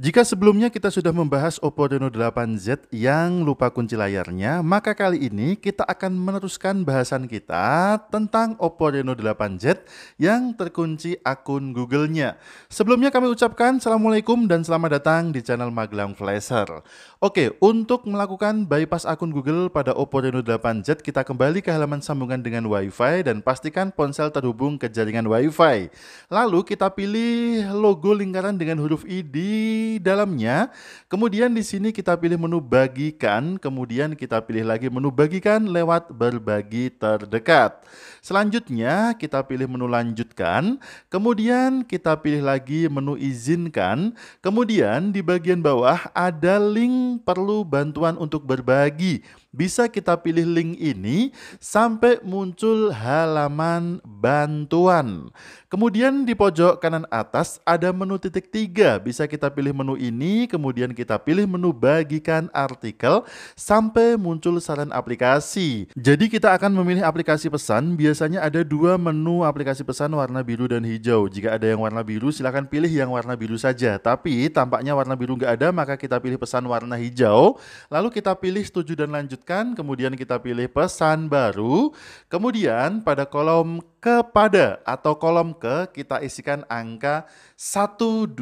Jika sebelumnya kita sudah membahas Oppo Reno 8Z yang lupa kunci layarnya, maka kali ini kita akan meneruskan bahasan kita tentang Oppo Reno 8Z yang terkunci akun Google-nya. Sebelumnya kami ucapkan Assalamualaikum dan selamat datang di channel Magelang Flasher. Oke, untuk melakukan bypass akun Google pada Oppo Reno 8Z, kita kembali ke halaman sambungan dengan Wi-Fi dan pastikan ponsel terhubung ke jaringan Wi-Fi. Lalu kita pilih logo lingkaran dengan huruf I di dalamnya. Kemudian di sini kita pilih menu bagikan, kemudian kita pilih lagi menu bagikan lewat berbagi terdekat. Selanjutnya kita pilih menu lanjutkan, kemudian kita pilih lagi menu izinkan, kemudian di bagian bawah ada link perlu bantuan untuk berbagi bisa kita pilih link ini sampai muncul halaman bantuan. Kemudian di pojok kanan atas ada menu titik tiga. Bisa kita pilih menu ini, kemudian kita pilih menu bagikan artikel sampai muncul saran aplikasi. Jadi kita akan memilih aplikasi pesan. Biasanya ada dua menu aplikasi pesan warna biru dan hijau. Jika ada yang warna biru, silahkan pilih yang warna biru saja. Tapi tampaknya warna biru nggak ada, maka kita pilih pesan warna hijau. Lalu kita pilih setuju dan lanjut lanjutkan, kemudian kita pilih pesan baru. Kemudian pada kolom kepada atau kolom ke kita isikan angka 121.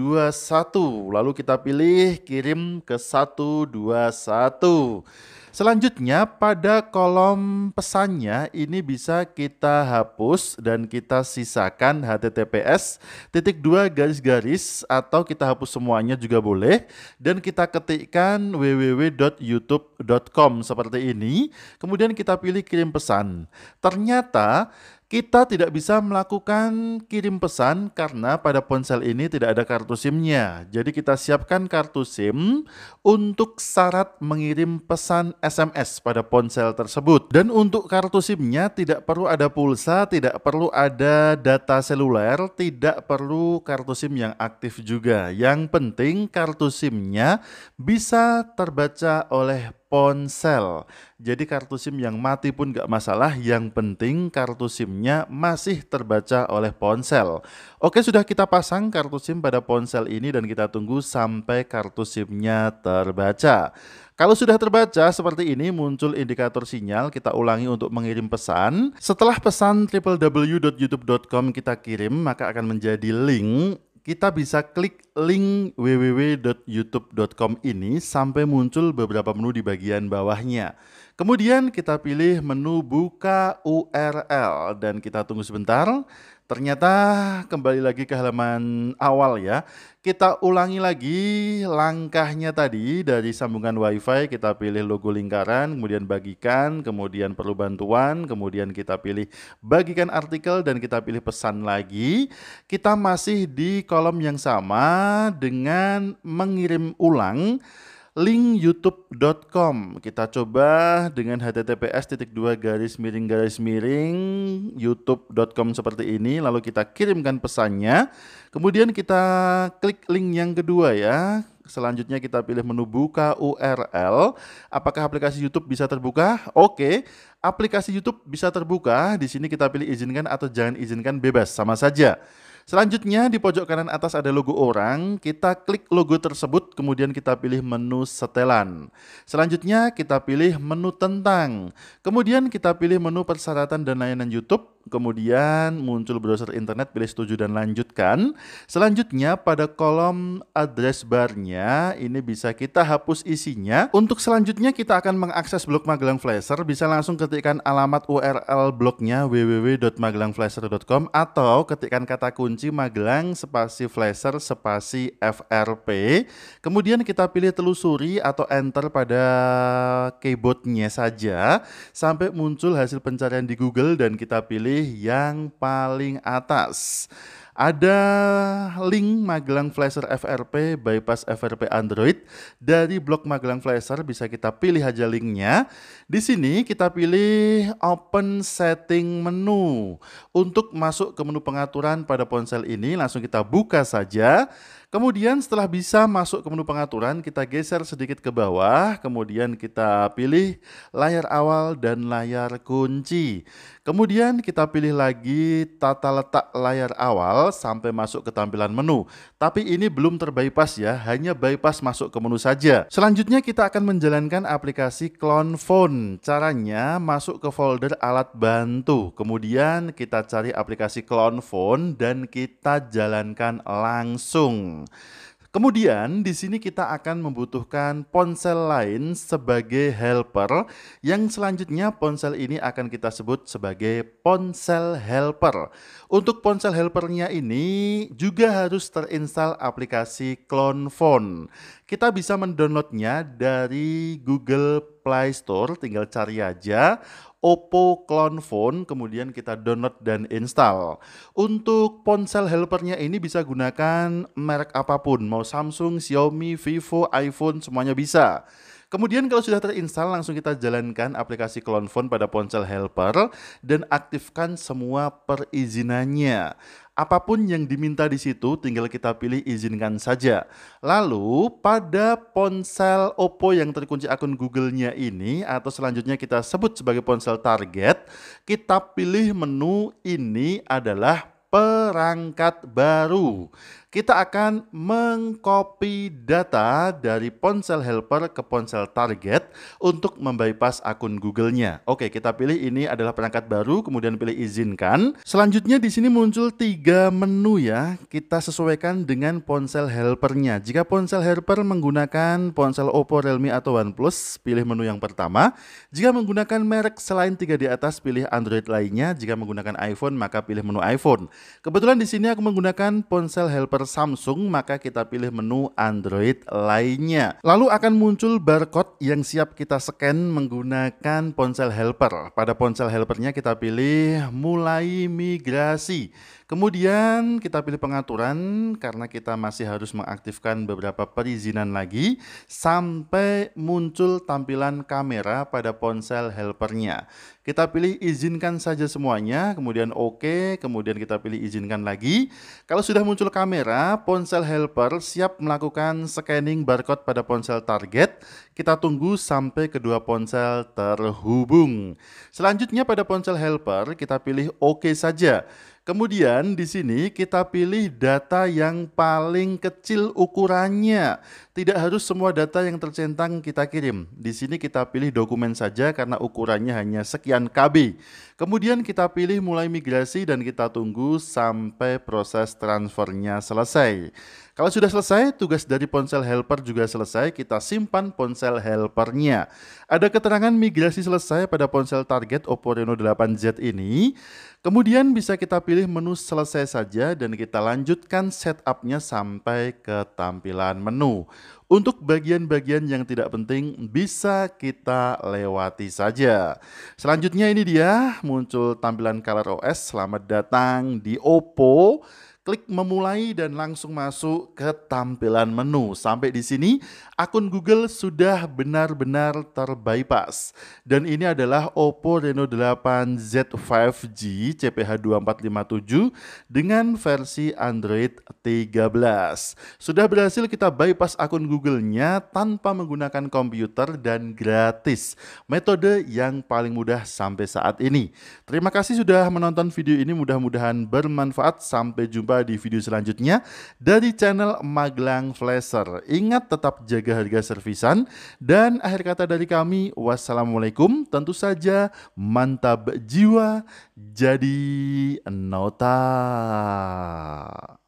Lalu kita pilih kirim ke 121. Selanjutnya pada kolom pesannya ini bisa kita hapus dan kita sisakan https titik dua garis-garis atau kita hapus semuanya juga boleh dan kita ketikkan www.youtube.com seperti ini kemudian kita pilih kirim pesan. Ternyata kita tidak bisa melakukan kirim pesan karena pada ponsel ini tidak ada kartu SIM-nya. Jadi kita siapkan kartu SIM untuk syarat mengirim pesan SMS pada ponsel tersebut. Dan untuk kartu SIM-nya tidak perlu ada pulsa, tidak perlu ada data seluler, tidak perlu kartu SIM yang aktif juga. Yang penting kartu SIM-nya bisa terbaca oleh ponsel. Jadi kartu SIM yang mati pun gak masalah, yang penting kartu SIM-nya masih terbaca oleh ponsel. Oke, sudah kita pasang kartu SIM pada ponsel ini dan kita tunggu sampai kartu SIM-nya terbaca. Kalau sudah terbaca seperti ini muncul indikator sinyal, kita ulangi untuk mengirim pesan. Setelah pesan www.youtube.com kita kirim, maka akan menjadi link kita bisa klik link www.youtube.com ini sampai muncul beberapa menu di bagian bawahnya. Kemudian kita pilih menu buka URL dan kita tunggu sebentar Ternyata kembali lagi ke halaman awal ya. Kita ulangi lagi langkahnya tadi dari sambungan WiFi kita pilih logo lingkaran, kemudian bagikan, kemudian perlu bantuan, kemudian kita pilih bagikan artikel dan kita pilih pesan lagi. Kita masih di kolom yang sama dengan mengirim ulang link youtube.com kita coba dengan https titik dua garis miring garis miring youtube.com seperti ini lalu kita kirimkan pesannya kemudian kita klik link yang kedua ya Selanjutnya kita pilih menu buka URL. Apakah aplikasi YouTube bisa terbuka? Oke, aplikasi YouTube bisa terbuka. Di sini kita pilih izinkan atau jangan izinkan bebas, sama saja. Selanjutnya di pojok kanan atas ada logo orang, kita klik logo tersebut kemudian kita pilih menu setelan. Selanjutnya kita pilih menu tentang, kemudian kita pilih menu persyaratan dan layanan YouTube, kemudian muncul browser internet, pilih setuju dan lanjutkan. Selanjutnya pada kolom address barnya ini bisa kita hapus isinya. Untuk selanjutnya kita akan mengakses blog Magelang Flasher, bisa langsung ketikkan alamat URL blognya www.magelangflasher.com atau ketikkan kata kunci Magelang spasi Flasher spasi FRP. Kemudian kita pilih telusuri atau enter pada keyboardnya saja sampai muncul hasil pencarian di Google dan kita pilih pilih yang paling atas. Ada link Magelang Flasher FRP bypass FRP Android dari blog Magelang Flasher bisa kita pilih aja linknya. Di sini kita pilih Open Setting Menu. Untuk masuk ke menu pengaturan pada ponsel ini langsung kita buka saja. Kemudian setelah bisa masuk ke menu pengaturan, kita geser sedikit ke bawah, kemudian kita pilih layar awal dan layar kunci. Kemudian kita pilih lagi tata letak layar awal sampai masuk ke tampilan menu. Tapi ini belum terbypass ya, hanya bypass masuk ke menu saja. Selanjutnya kita akan menjalankan aplikasi Clone Phone. Caranya masuk ke folder alat bantu. Kemudian kita cari aplikasi Clone Phone dan kita jalankan langsung. Jepang. Kemudian di sini kita akan membutuhkan ponsel lain sebagai helper yang selanjutnya ponsel ini akan kita sebut sebagai ponsel helper. Untuk ponsel helpernya ini juga harus terinstal aplikasi Clone Phone. Kita bisa mendownloadnya dari Google Play Store, tinggal cari aja Oppo Clone Phone, kemudian kita download dan install. Untuk ponsel helpernya ini bisa gunakan merek apapun, mau Samsung, Xiaomi, Vivo, iPhone, semuanya bisa. Kemudian kalau sudah terinstall langsung kita jalankan aplikasi phone pada ponsel helper dan aktifkan semua perizinannya. Apapun yang diminta di situ tinggal kita pilih izinkan saja. Lalu pada ponsel Oppo yang terkunci akun Google-nya ini atau selanjutnya kita sebut sebagai ponsel target, kita pilih menu ini adalah perangkat baru. Kita akan mengcopy data dari ponsel helper ke ponsel target untuk membypass akun Google-nya. Oke, kita pilih ini adalah perangkat baru, kemudian pilih izinkan. Selanjutnya di sini muncul tiga menu ya. Kita sesuaikan dengan ponsel helpernya. Jika ponsel helper menggunakan ponsel Oppo, Realme, atau OnePlus, pilih menu yang pertama. Jika menggunakan merek selain tiga di atas, pilih Android lainnya. Jika menggunakan iPhone, maka pilih menu iPhone. Kebetulan di sini aku menggunakan ponsel helper per Samsung, maka kita pilih menu Android lainnya. Lalu akan muncul barcode yang siap kita scan menggunakan ponsel helper. Pada ponsel helpernya kita pilih mulai migrasi. Kemudian kita pilih pengaturan karena kita masih harus mengaktifkan beberapa perizinan lagi sampai muncul tampilan kamera pada ponsel helpernya. Kita pilih izinkan saja semuanya, kemudian oke, OK, kemudian kita pilih izinkan lagi. Kalau sudah muncul kamera, ponsel helper siap melakukan scanning barcode pada ponsel target. Kita tunggu sampai kedua ponsel terhubung. Selanjutnya pada ponsel helper kita pilih oke OK saja. Kemudian di sini kita pilih data yang paling kecil ukurannya tidak harus semua data yang tercentang kita kirim. Di sini kita pilih dokumen saja karena ukurannya hanya sekian KB. Kemudian kita pilih mulai migrasi dan kita tunggu sampai proses transfernya selesai. Kalau sudah selesai, tugas dari ponsel helper juga selesai, kita simpan ponsel helpernya. Ada keterangan migrasi selesai pada ponsel target Oppo Reno 8Z ini. Kemudian bisa kita pilih menu selesai saja dan kita lanjutkan setupnya sampai ke tampilan menu. Untuk bagian-bagian yang tidak penting bisa kita lewati saja. Selanjutnya ini dia muncul tampilan color OS. Selamat datang di Oppo klik memulai dan langsung masuk ke tampilan menu. Sampai di sini akun Google sudah benar-benar terbypass. Dan ini adalah Oppo Reno 8 Z5G CPH2457 dengan versi Android 13. Sudah berhasil kita bypass akun Google-nya tanpa menggunakan komputer dan gratis. Metode yang paling mudah sampai saat ini. Terima kasih sudah menonton video ini mudah-mudahan bermanfaat. Sampai jumpa di video selanjutnya dari channel Magelang Flasher. Ingat tetap jaga harga servisan dan akhir kata dari kami wassalamualaikum. Tentu saja mantap jiwa jadi nota.